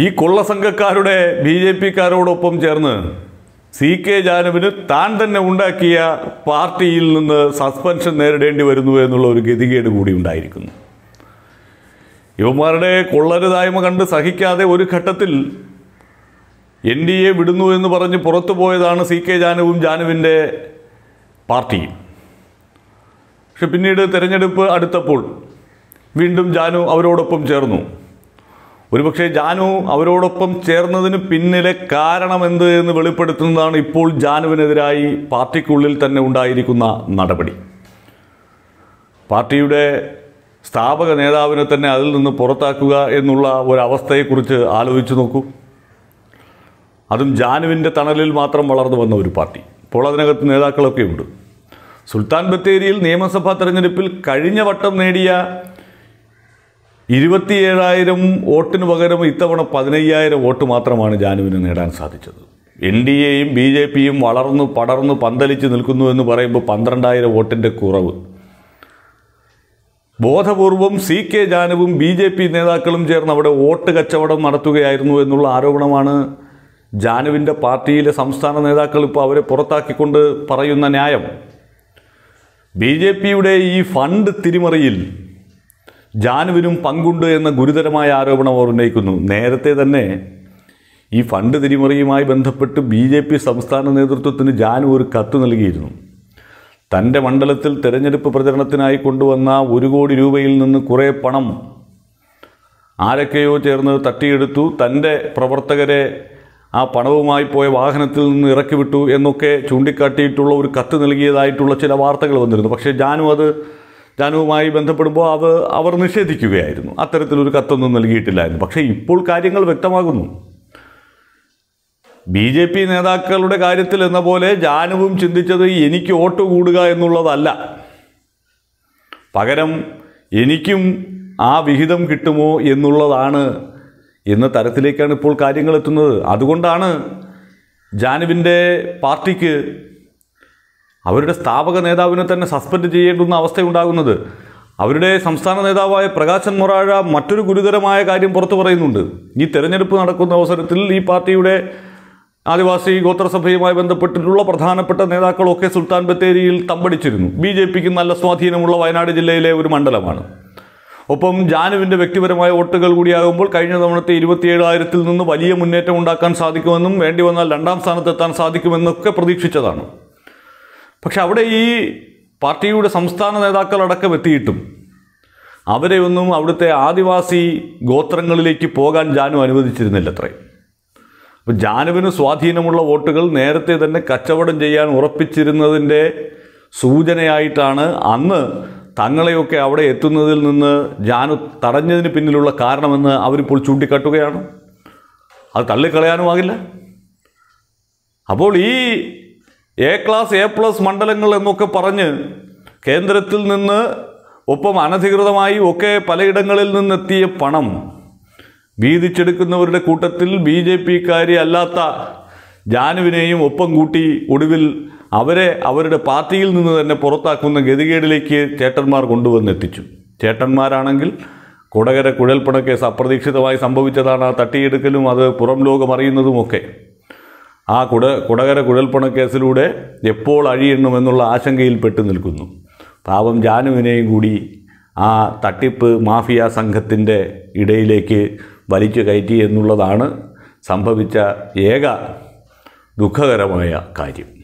ഈ കൊള്ളസംഘക്കാരുടെ B J പിക്കാരോടൊപ്പം ചേർന്ന് C K ജാനുവിന് താൻ തന്നെ ഉണ്ടാക്കിയ പാർട്ടിയിൽ നിന്ന് സസ്പെൻഷൻ നേരിടേണ്ടി വരുന്നു എന്നുള്ള ഒരു ഗതികേട് കൂടി ഉണ്ടായിരിക്കുന്നു ഇവന്മാരുടെ കൊള്ളരുതായ്മ കണ്ട് സഹിക്കാതെ ഒരു ഘട്ടത്തിൽ എൻ ഡി എ വിടുന്നു എന്ന് പറഞ്ഞ് പുറത്തു പോയതാണ് സി കെ ജാനുവും ജാനുവിൻ്റെ പാർട്ടിയും പക്ഷെ പിന്നീട് തിരഞ്ഞെടുപ്പ് അടുത്തപ്പോൾ വീണ്ടും ജാനു അവരോടൊപ്പം ചേർന്നു ഒരുപക്ഷെ ജാനു അവരോടൊപ്പം ചേർന്നതിന് പിന്നിലെ കാരണം എന്ത് എന്ന് വെളിപ്പെടുത്തുന്നതാണ് ഇപ്പോൾ ജാനുവിനെതിരായി പാർട്ടിക്കുള്ളിൽ തന്നെ ഉണ്ടായിരിക്കുന്ന നടപടി പാർട്ടിയുടെ സ്ഥാപക നേതാവിനെ തന്നെ അതിൽ നിന്ന് പുറത്താക്കുക എന്നുള്ള ഒരവസ്ഥയെക്കുറിച്ച് ആലോചിച്ച് നോക്കൂ അതും ജാനുവിൻ്റെ തണലിൽ മാത്രം വളർന്നു വന്ന ഒരു പാർട്ടി ഇപ്പോൾ അതിനകത്ത് നേതാക്കളൊക്കെ ഉണ്ട് സുൽത്താൻ ബത്തേരിയിൽ നിയമസഭാ തെരഞ്ഞെടുപ്പിൽ കഴിഞ്ഞ വട്ടം നേടിയ ഇരുപത്തിയേഴായിരം വോട്ടിന് പകരം ഇത്തവണ പതിനയ്യായിരം വോട്ട് മാത്രമാണ് ജാനുവിന് നേടാൻ സാധിച്ചത് എൻ ഡി എയും ബി ജെ പിയും വളർന്നു പടർന്നു പന്തലിച്ച് നിൽക്കുന്നു എന്ന് പറയുമ്പോൾ പന്ത്രണ്ടായിരം വോട്ടിൻ്റെ കുറവ് ബോധപൂർവം സി കെ ജാനുവും ബി ജെ പി നേതാക്കളും ചേർന്ന് അവിടെ വോട്ട് കച്ചവടം നടത്തുകയായിരുന്നു എന്നുള്ള ആരോപണമാണ് ജാനുവിൻ്റെ പാർട്ടിയിലെ സംസ്ഥാന നേതാക്കൾ ഇപ്പോൾ അവരെ പുറത്താക്കിക്കൊണ്ട് പറയുന്ന ന്യായം ബി ജെ പിയുടെ ഈ ഫണ്ട് തിരിമറിയിൽ ജാനുവിനും പങ്കുണ്ട് എന്ന ഗുരുതരമായ ആരോപണം അവർ ഉന്നയിക്കുന്നു നേരത്തെ തന്നെ ഈ ഫണ്ട് തിരിമറിയുമായി ബന്ധപ്പെട്ട് ബി ജെ പി സംസ്ഥാന നേതൃത്വത്തിന് ജാനു ഒരു കത്ത് നൽകിയിരുന്നു തൻ്റെ മണ്ഡലത്തിൽ തെരഞ്ഞെടുപ്പ് പ്രചരണത്തിനായി കൊണ്ടുവന്ന ഒരു കോടി രൂപയിൽ നിന്ന് കുറേ പണം ആരൊക്കെയോ ചേർന്ന് തട്ടിയെടുത്തു തൻ്റെ പ്രവർത്തകരെ ആ പണവുമായി പോയ വാഹനത്തിൽ നിന്ന് ഇറക്കി വിട്ടു എന്നൊക്കെ ചൂണ്ടിക്കാട്ടിയിട്ടുള്ള ഒരു കത്ത് നൽകിയതായിട്ടുള്ള ചില വാർത്തകൾ വന്നിരുന്നു പക്ഷേ ജാനു അത് ജാനുവുമായി ബന്ധപ്പെടുമ്പോൾ അത് അവർ നിഷേധിക്കുകയായിരുന്നു അത്തരത്തിലൊരു കത്തൊന്നും നൽകിയിട്ടില്ലായിരുന്നു പക്ഷേ ഇപ്പോൾ കാര്യങ്ങൾ വ്യക്തമാകുന്നു ബി ജെ പി നേതാക്കളുടെ കാര്യത്തിൽ എന്ന പോലെ ജാനുവും ചിന്തിച്ചത് എനിക്ക് വോട്ട് കൂടുക എന്നുള്ളതല്ല പകരം എനിക്കും ആ വിഹിതം കിട്ടുമോ എന്നുള്ളതാണ് എന്ന തരത്തിലേക്കാണ് ഇപ്പോൾ കാര്യങ്ങൾ എത്തുന്നത് അതുകൊണ്ടാണ് ജാനുവിൻ്റെ പാർട്ടിക്ക് അവരുടെ സ്ഥാപക നേതാവിനെ തന്നെ സസ്പെൻഡ് ചെയ്യേണ്ടുന്ന അവസ്ഥയുണ്ടാകുന്നത് അവരുടെ സംസ്ഥാന നേതാവായ പ്രകാശൻ മൊറാഴ മറ്റൊരു ഗുരുതരമായ കാര്യം പുറത്തു പറയുന്നുണ്ട് ഈ തെരഞ്ഞെടുപ്പ് നടക്കുന്ന അവസരത്തിൽ ഈ പാർട്ടിയുടെ ആദിവാസി ഗോത്രസഭയുമായി ബന്ധപ്പെട്ടിട്ടുള്ള പ്രധാനപ്പെട്ട നേതാക്കളൊക്കെ സുൽത്താൻ ബത്തേരിയിൽ തമ്പടിച്ചിരുന്നു ബി ജെ പിക്ക് നല്ല സ്വാധീനമുള്ള വയനാട് ജില്ലയിലെ ഒരു മണ്ഡലമാണ് ഒപ്പം ജാനുവിൻ്റെ വ്യക്തിപരമായ വോട്ടുകൾ കൂടിയാകുമ്പോൾ കഴിഞ്ഞ തവണത്തെ ഇരുപത്തിയേഴായിരത്തിൽ നിന്ന് വലിയ മുന്നേറ്റം ഉണ്ടാക്കാൻ സാധിക്കുമെന്നും വേണ്ടി വന്നാൽ രണ്ടാം സ്ഥാനത്തെത്താൻ സാധിക്കുമെന്നൊക്കെ പ്രതീക്ഷിച്ചതാണ് പക്ഷെ അവിടെ ഈ പാർട്ടിയുടെ സംസ്ഥാന നേതാക്കളടക്കം എത്തിയിട്ടും അവരെ ഒന്നും അവിടുത്തെ ആദിവാസി ഗോത്രങ്ങളിലേക്ക് പോകാൻ ജാനു അനുവദിച്ചിരുന്നില്ല അത്രേ അപ്പോൾ ജാനുവിന് സ്വാധീനമുള്ള വോട്ടുകൾ നേരത്തെ തന്നെ കച്ചവടം ചെയ്യാൻ ഉറപ്പിച്ചിരുന്നതിൻ്റെ സൂചനയായിട്ടാണ് അന്ന് തങ്ങളെയൊക്കെ അവിടെ എത്തുന്നതിൽ നിന്ന് ജാനു തടഞ്ഞതിന് പിന്നിലുള്ള കാരണമെന്ന് അവരിപ്പോൾ ചൂണ്ടിക്കാട്ടുകയാണ് അത് തള്ളിക്കളയാനുമാകില്ല അപ്പോൾ ഈ എ ക്ലാസ് എ പ്ലസ് മണ്ഡലങ്ങൾ എന്നൊക്കെ പറഞ്ഞ് കേന്ദ്രത്തിൽ നിന്ന് ഒപ്പം അനധികൃതമായി ഒക്കെ പലയിടങ്ങളിൽ നിന്നെത്തിയ പണം വീതിച്ചെടുക്കുന്നവരുടെ കൂട്ടത്തിൽ ബി ജെ പിക്കാരി അല്ലാത്ത ജാനുവിനെയും ഒപ്പം കൂട്ടി ഒടുവിൽ അവരെ അവരുടെ പാർട്ടിയിൽ നിന്ന് തന്നെ പുറത്താക്കുന്ന ഗതികേടിലേക്ക് ചേട്ടന്മാർ കൊണ്ടുവന്നെത്തിച്ചു ചേട്ടന്മാരാണെങ്കിൽ കുടകര കുഴൽപ്പണക്കേസ് കേസ് അപ്രതീക്ഷിതമായി സംഭവിച്ചതാണ് ആ തട്ടിയെടുക്കലും അത് പുറം ലോകം അറിയുന്നതുമൊക്കെ ആ കുട കുടകര കുഴൽപ്പണക്കേസിലൂടെ എപ്പോൾ അഴിയണമെന്നുള്ള പെട്ടു നിൽക്കുന്നു പാവം ജാനുവിനെയും കൂടി ആ തട്ടിപ്പ് മാഫിയ സംഘത്തിൻ്റെ ഇടയിലേക്ക് വലിച്ചു കയറ്റി എന്നുള്ളതാണ് സംഭവിച്ച ഏക ദുഃഖകരമായ കാര്യം